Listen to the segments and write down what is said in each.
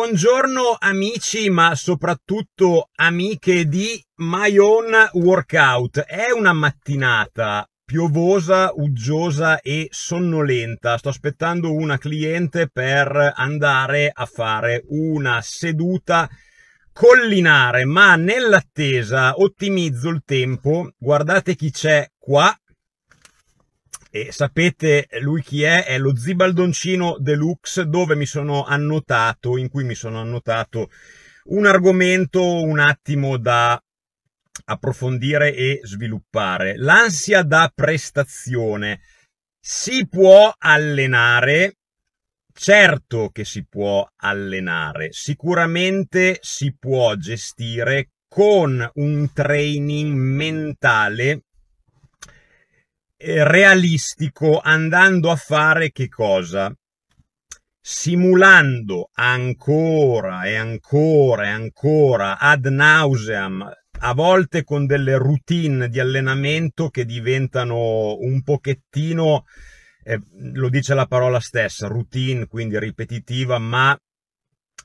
Buongiorno amici, ma soprattutto amiche di My Own Workout. È una mattinata piovosa, uggiosa e sonnolenta. Sto aspettando una cliente per andare a fare una seduta collinare, ma nell'attesa ottimizzo il tempo. Guardate chi c'è qua e sapete lui chi è? È lo Zibaldoncino Deluxe dove mi sono annotato, in cui mi sono annotato un argomento un attimo da approfondire e sviluppare. L'ansia da prestazione si può allenare? Certo che si può allenare, sicuramente si può gestire con un training mentale eh, realistico andando a fare che cosa? Simulando ancora e ancora e ancora ad nauseam, a volte con delle routine di allenamento che diventano un pochettino, eh, lo dice la parola stessa, routine, quindi ripetitiva, ma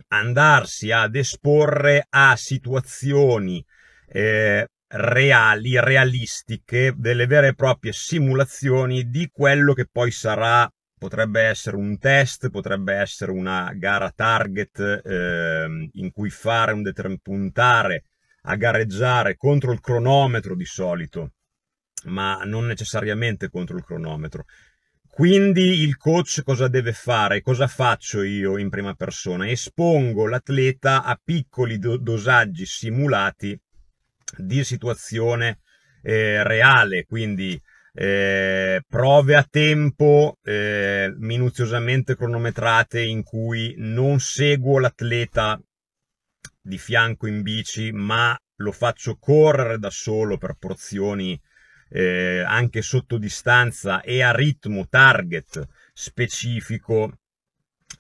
andarsi ad esporre a situazioni eh, reali, realistiche, delle vere e proprie simulazioni di quello che poi sarà, potrebbe essere un test, potrebbe essere una gara target eh, in cui fare un determinato puntare a gareggiare contro il cronometro di solito, ma non necessariamente contro il cronometro. Quindi il coach cosa deve fare? Cosa faccio io in prima persona? Espongo l'atleta a piccoli do dosaggi simulati di situazione eh, reale, quindi eh, prove a tempo eh, minuziosamente cronometrate in cui non seguo l'atleta di fianco in bici, ma lo faccio correre da solo per porzioni eh, anche sotto distanza e a ritmo target specifico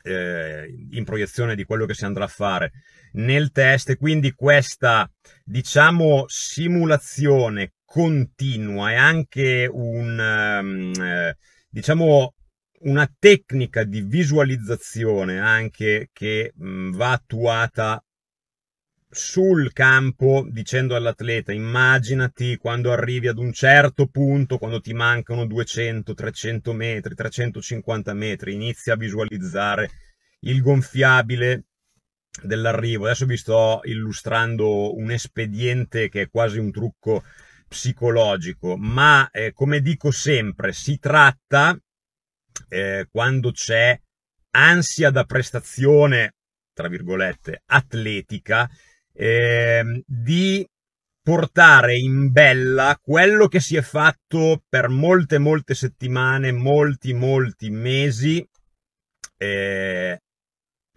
eh, in proiezione di quello che si andrà a fare nel test e quindi questa diciamo simulazione continua è anche un ehm, eh, diciamo una tecnica di visualizzazione anche che mh, mm, va attuata sul campo dicendo all'atleta immaginati quando arrivi ad un certo punto, quando ti mancano 200, 300 metri, 350 metri, inizia a visualizzare il gonfiabile dell'arrivo. Adesso vi sto illustrando un espediente che è quasi un trucco psicologico, ma eh, come dico sempre, si tratta eh, quando c'è ansia da prestazione, tra virgolette, atletica, eh, di portare in bella quello che si è fatto per molte, molte settimane, molti, molti mesi eh,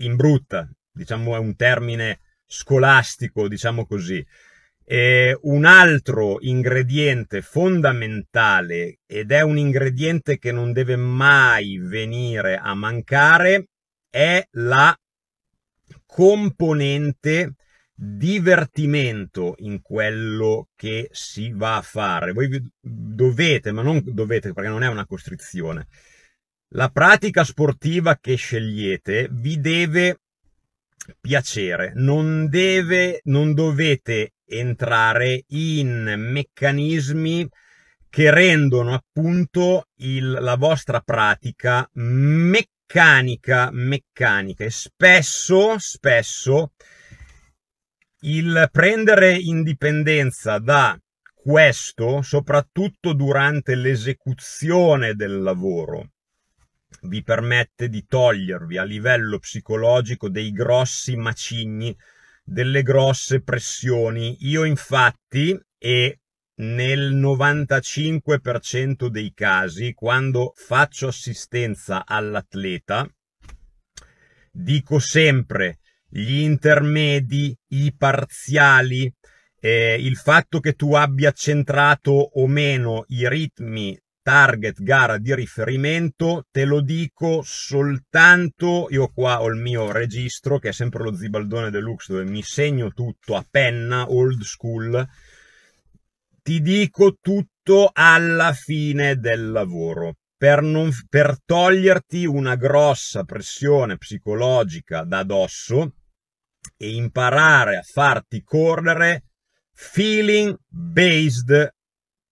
in brutta, diciamo è un termine scolastico, diciamo così. E un altro ingrediente fondamentale, ed è un ingrediente che non deve mai venire a mancare, è la componente divertimento in quello che si va a fare. Voi dovete, ma non dovete perché non è una costrizione. La pratica sportiva che scegliete vi deve piacere, non, deve, non dovete entrare in meccanismi che rendono appunto il, la vostra pratica meccanica, meccanica e spesso, spesso il prendere indipendenza da questo, soprattutto durante l'esecuzione del lavoro, vi permette di togliervi a livello psicologico dei grossi macigni, delle grosse pressioni. Io infatti, e nel 95% dei casi, quando faccio assistenza all'atleta, dico sempre gli intermedi, i parziali, eh, il fatto che tu abbia centrato o meno i ritmi target gara di riferimento, te lo dico soltanto, io qua ho il mio registro che è sempre lo Zibaldone Deluxe dove mi segno tutto a penna, old school, ti dico tutto alla fine del lavoro. Per, non, per toglierti una grossa pressione psicologica da dosso, e imparare a farti correre feeling based,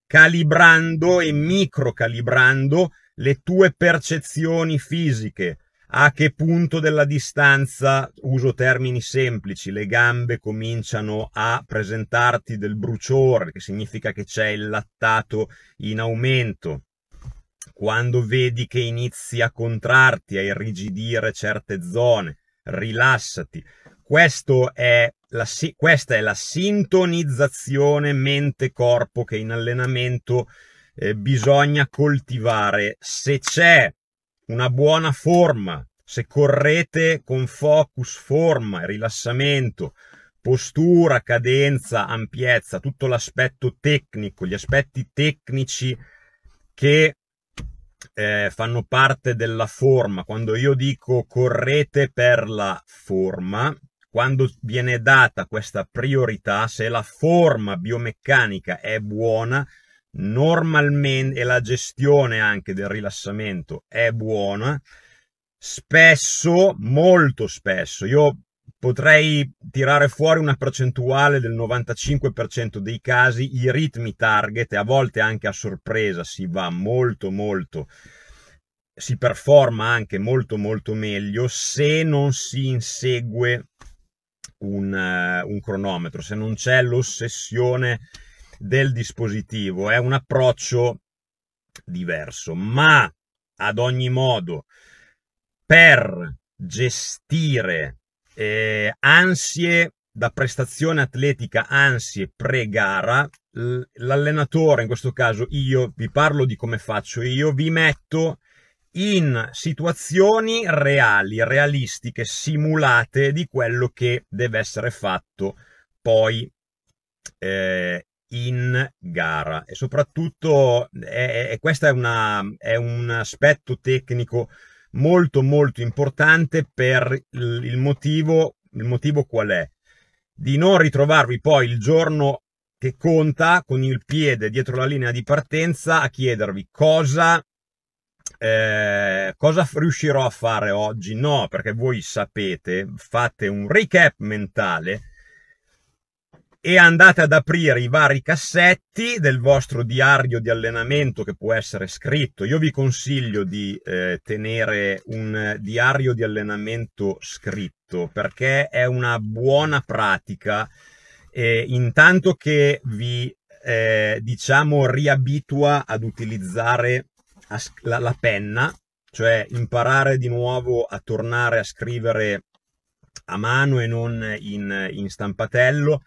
calibrando e microcalibrando le tue percezioni fisiche. A che punto della distanza, uso termini semplici, le gambe cominciano a presentarti del bruciore, che significa che c'è il lattato in aumento. Quando vedi che inizi a contrarti, a irrigidire certe zone, rilassati è la, questa è la sintonizzazione mente-corpo che in allenamento eh, bisogna coltivare. Se c'è una buona forma, se correte con focus, forma, rilassamento, postura, cadenza, ampiezza, tutto l'aspetto tecnico, gli aspetti tecnici che eh, fanno parte della forma. Quando io dico correte per la forma, quando viene data questa priorità, se la forma biomeccanica è buona, normalmente, e la gestione anche del rilassamento è buona, spesso, molto spesso, io potrei tirare fuori una percentuale del 95% dei casi, i ritmi target, e a volte anche a sorpresa si va molto molto si performa anche molto molto meglio se non si insegue un, eh, un cronometro, se non c'è l'ossessione del dispositivo, è un approccio diverso, ma ad ogni modo per gestire eh, ansie da prestazione atletica, ansie pre-gara, l'allenatore, in questo caso io vi parlo di come faccio, io vi metto in situazioni reali, realistiche, simulate di quello che deve essere fatto poi eh, in gara. E soprattutto è, è, questo è, una, è un aspetto tecnico molto molto importante per il motivo, il motivo qual è? Di non ritrovarvi poi il giorno che conta con il piede dietro la linea di partenza a chiedervi cosa eh, cosa riuscirò a fare oggi? No, perché voi sapete, fate un recap mentale e andate ad aprire i vari cassetti del vostro diario di allenamento che può essere scritto. Io vi consiglio di eh, tenere un diario di allenamento scritto perché è una buona pratica. Eh, intanto che vi eh, diciamo riabitua ad utilizzare la, la penna, cioè imparare di nuovo a tornare a scrivere a mano e non in, in stampatello,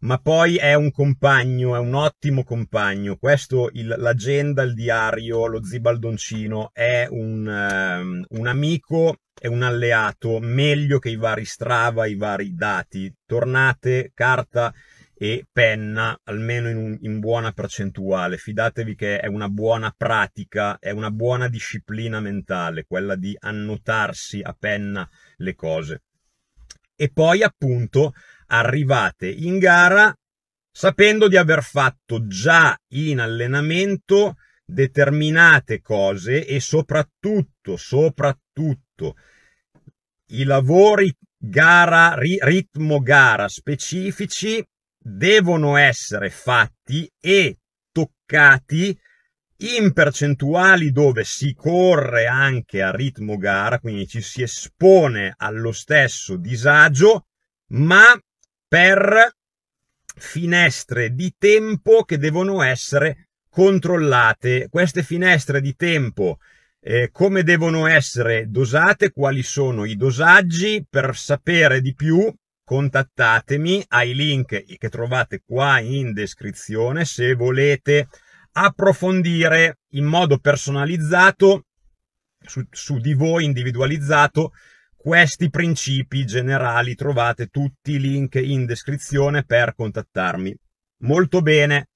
ma poi è un compagno, è un ottimo compagno. Questo, il, l'agenda, il diario, lo zibaldoncino, è un, um, un amico e un alleato, meglio che i vari Strava, i vari dati. Tornate, carta, e penna almeno in, un, in, buona percentuale. Fidatevi che è una buona pratica, è una buona disciplina mentale quella di annotarsi a penna le cose. E poi appunto arrivate in gara sapendo di aver fatto già in allenamento determinate cose e soprattutto, soprattutto i lavori gara, ritmo gara specifici devono essere fatti e toccati in percentuali dove si corre anche a ritmo gara, quindi ci si espone allo stesso disagio, ma per finestre di tempo che devono essere controllate. Queste finestre di tempo eh, come devono essere dosate, quali sono i dosaggi per sapere di più contattatemi ai link che trovate qua in descrizione se volete approfondire in modo personalizzato su, su di voi individualizzato questi principi generali trovate tutti i link in descrizione per contattarmi. Molto bene,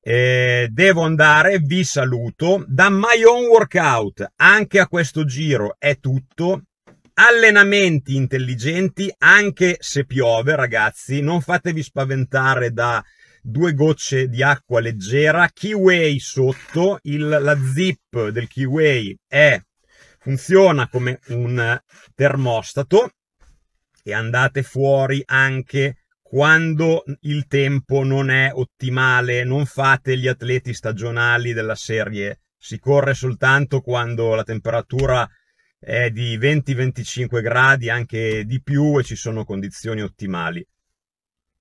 eh, devo andare, vi saluto. Da My Own Workout anche a questo giro è tutto allenamenti intelligenti anche se piove, ragazzi, non fatevi spaventare da due gocce di acqua leggera, Keyway sotto, il, la zip del Keyway è, funziona come un termostato e andate fuori anche quando il tempo non è ottimale, non fate gli atleti stagionali della serie, si corre soltanto quando la temperatura è di 20-25 gradi, anche di più, e ci sono condizioni ottimali.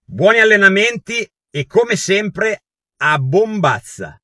Buoni allenamenti e come sempre a bombazza!